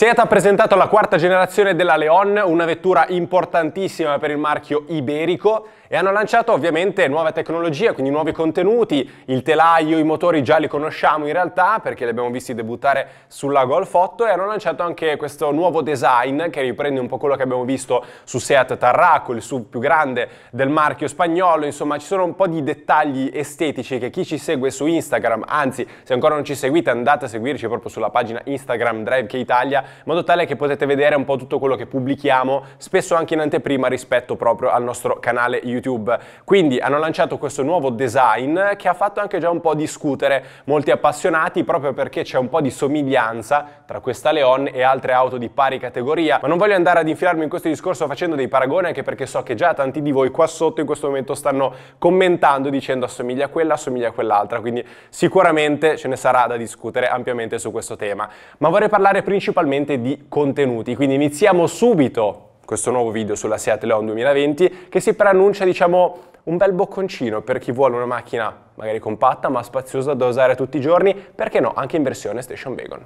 Seat ha presentato la quarta generazione della Leon, una vettura importantissima per il marchio iberico e hanno lanciato ovviamente nuove tecnologie, quindi nuovi contenuti, il telaio, i motori già li conosciamo in realtà perché li abbiamo visti debuttare sulla Golf 8 e hanno lanciato anche questo nuovo design che riprende un po' quello che abbiamo visto su Seat Tarraco, il sub più grande del marchio spagnolo, insomma ci sono un po' di dettagli estetici che chi ci segue su Instagram, anzi se ancora non ci seguite andate a seguirci proprio sulla pagina Instagram Drive Italia in modo tale che potete vedere un po' tutto quello che pubblichiamo, spesso anche in anteprima rispetto proprio al nostro canale YouTube. Quindi hanno lanciato questo nuovo design che ha fatto anche già un po' discutere molti appassionati proprio perché c'è un po' di somiglianza tra questa Leon e altre auto di pari categoria, ma non voglio andare ad infilarmi in questo discorso facendo dei paragoni anche perché so che già tanti di voi qua sotto in questo momento stanno commentando dicendo assomiglia a quella, assomiglia a quell'altra, quindi sicuramente ce ne sarà da discutere ampiamente su questo tema. Ma vorrei parlare principalmente sicuramente di contenuti. Quindi iniziamo subito questo nuovo video sulla Seat Leon 2020 che si preannuncia diciamo un bel bocconcino per chi vuole una macchina magari compatta ma spaziosa da usare tutti i giorni, perché no, anche in versione station wagon.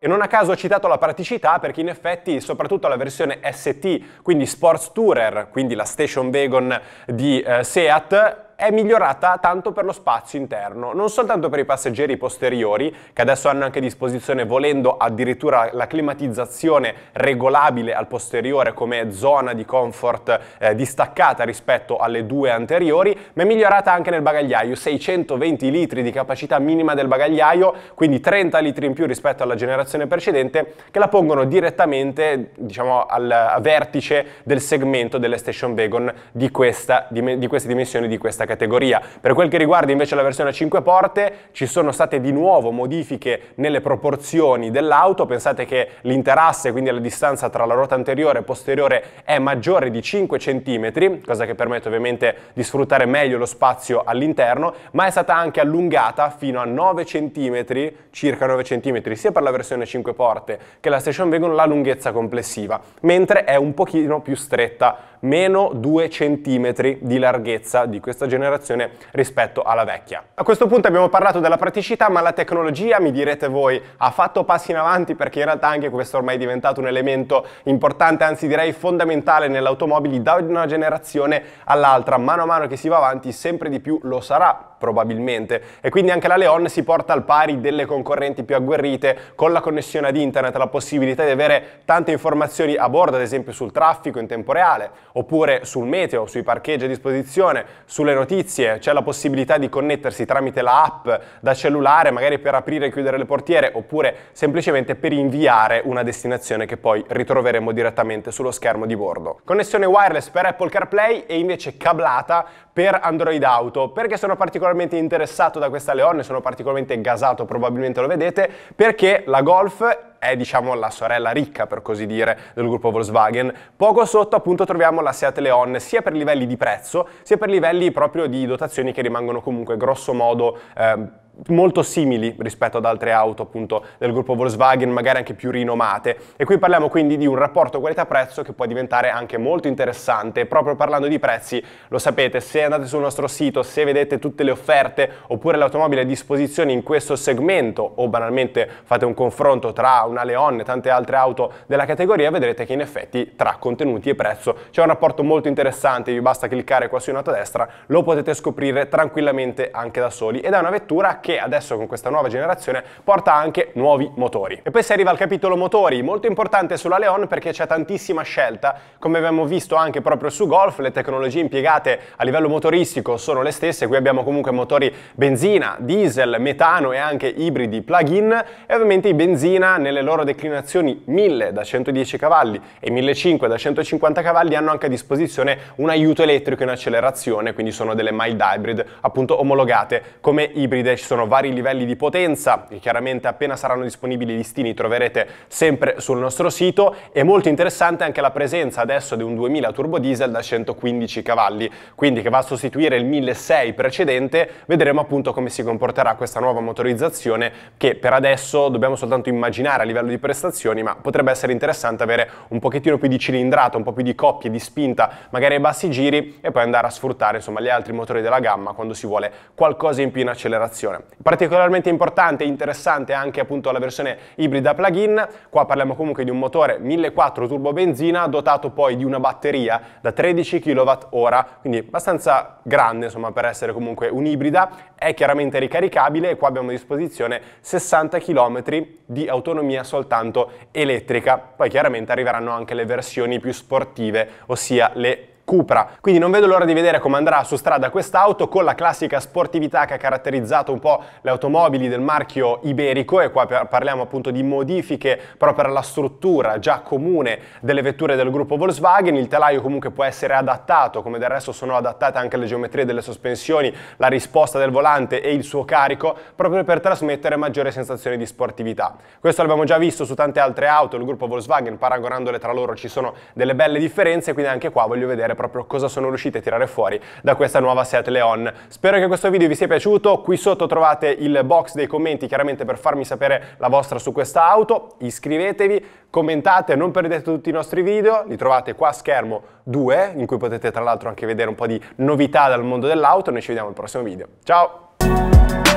E non a caso ho citato la praticità perché in effetti soprattutto la versione ST, quindi Sports Tourer, quindi la station wagon di eh, Seat, è migliorata tanto per lo spazio interno, non soltanto per i passeggeri posteriori, che adesso hanno anche a disposizione, volendo addirittura la climatizzazione regolabile al posteriore come zona di comfort eh, distaccata rispetto alle due anteriori, ma è migliorata anche nel bagagliaio, 620 litri di capacità minima del bagagliaio, quindi 30 litri in più rispetto alla generazione precedente, che la pongono direttamente diciamo, al vertice del segmento delle station wagon di, questa, di, di queste dimensioni, di questa categoria. Per quel che riguarda invece la versione a 5 porte, ci sono state di nuovo modifiche nelle proporzioni dell'auto, pensate che l'interasse, quindi la distanza tra la ruota anteriore e posteriore è maggiore di 5 cm, cosa che permette ovviamente di sfruttare meglio lo spazio all'interno, ma è stata anche allungata fino a 9 cm, circa 9 cm, sia per la versione 5 porte che la station wagon la lunghezza complessiva, mentre è un pochino più stretta meno 2 cm di larghezza di questa generazione rispetto alla vecchia. A questo punto abbiamo parlato della praticità, ma la tecnologia, mi direte voi, ha fatto passi in avanti perché in realtà anche questo ormai è diventato un elemento importante, anzi direi fondamentale nelle da una generazione all'altra. Mano a mano che si va avanti sempre di più lo sarà probabilmente e quindi anche la Leon si porta al pari delle concorrenti più agguerrite con la connessione ad internet, la possibilità di avere tante informazioni a bordo, ad esempio sul traffico in tempo reale oppure sul meteo, sui parcheggi a disposizione, sulle notizie, c'è la possibilità di connettersi tramite la app da cellulare, magari per aprire e chiudere le portiere, oppure semplicemente per inviare una destinazione che poi ritroveremo direttamente sullo schermo di bordo. Connessione wireless per Apple CarPlay e invece cablata per Android Auto. Perché sono particolarmente interessato da questa Leone, sono particolarmente gasato, probabilmente lo vedete, perché la Golf è diciamo la sorella ricca per così dire del gruppo Volkswagen. Poco sotto appunto troviamo la Seat Leon sia per livelli di prezzo sia per livelli proprio di dotazioni che rimangono comunque grosso modo eh, molto simili rispetto ad altre auto appunto del gruppo Volkswagen, magari anche più rinomate. E qui parliamo quindi di un rapporto qualità-prezzo che può diventare anche molto interessante. Proprio parlando di prezzi, lo sapete, se andate sul nostro sito, se vedete tutte le offerte oppure l'automobile a disposizione in questo segmento o banalmente fate un confronto tra una Leon e tante altre auto della categoria, vedrete che in effetti tra contenuti e prezzo c'è un rapporto molto interessante, vi basta cliccare qua su in alto a destra, lo potete scoprire tranquillamente anche da soli ed è una vettura che che adesso con questa nuova generazione porta anche nuovi motori. E poi si arriva al capitolo motori, molto importante sulla Leon perché c'è tantissima scelta, come abbiamo visto anche proprio su Golf, le tecnologie impiegate a livello motoristico sono le stesse, qui abbiamo comunque motori benzina, diesel, metano e anche ibridi plug-in e ovviamente i benzina nelle loro declinazioni 1000 da 110 cavalli e 1500 da 150 cavalli hanno anche a disposizione un aiuto elettrico in accelerazione, quindi sono delle mild hybrid appunto omologate come ibride, ci sono sono vari livelli di potenza, che chiaramente appena saranno disponibili i listini troverete sempre sul nostro sito, e molto interessante anche la presenza adesso di un 2000 turbo diesel da 115 cavalli, quindi che va a sostituire il 1600 precedente, vedremo appunto come si comporterà questa nuova motorizzazione che per adesso dobbiamo soltanto immaginare a livello di prestazioni, ma potrebbe essere interessante avere un pochettino più di cilindrata, un po' più di coppie, di spinta, magari ai bassi giri e poi andare a sfruttare insomma gli altri motori della gamma quando si vuole qualcosa in più in accelerazione. Edition. Particolarmente importante e interessante anche appunto la versione ibrida plug-in, qua parliamo comunque di un motore 1400 turbo benzina dotato poi di una batteria da 13 kWh, quindi abbastanza grande insomma per essere comunque un'ibrida, è chiaramente ricaricabile e qua abbiamo a disposizione 60 km di autonomia soltanto elettrica, poi chiaramente arriveranno anche le versioni più sportive, ossia le Cupra. Quindi non vedo l'ora di vedere come andrà su strada quest'auto con la classica sportività che ha caratterizzato un po' le automobili del marchio iberico e qua parliamo appunto di modifiche proprio alla struttura già comune delle vetture del gruppo Volkswagen. Il telaio comunque può essere adattato, come del resto sono adattate anche le geometrie delle sospensioni, la risposta del volante e il suo carico proprio per trasmettere maggiore sensazione di sportività. Questo l'abbiamo già visto su tante altre auto, il gruppo Volkswagen paragonandole tra loro ci sono delle belle differenze, quindi anche qua voglio vedere proprio cosa sono riuscite a tirare fuori da questa nuova Seat Leon. Spero che questo video vi sia piaciuto, qui sotto trovate il box dei commenti chiaramente per farmi sapere la vostra su questa auto, iscrivetevi, commentate, non perdete tutti i nostri video, li trovate qua a schermo 2 in cui potete tra l'altro anche vedere un po' di novità dal mondo dell'auto, noi ci vediamo al prossimo video, ciao!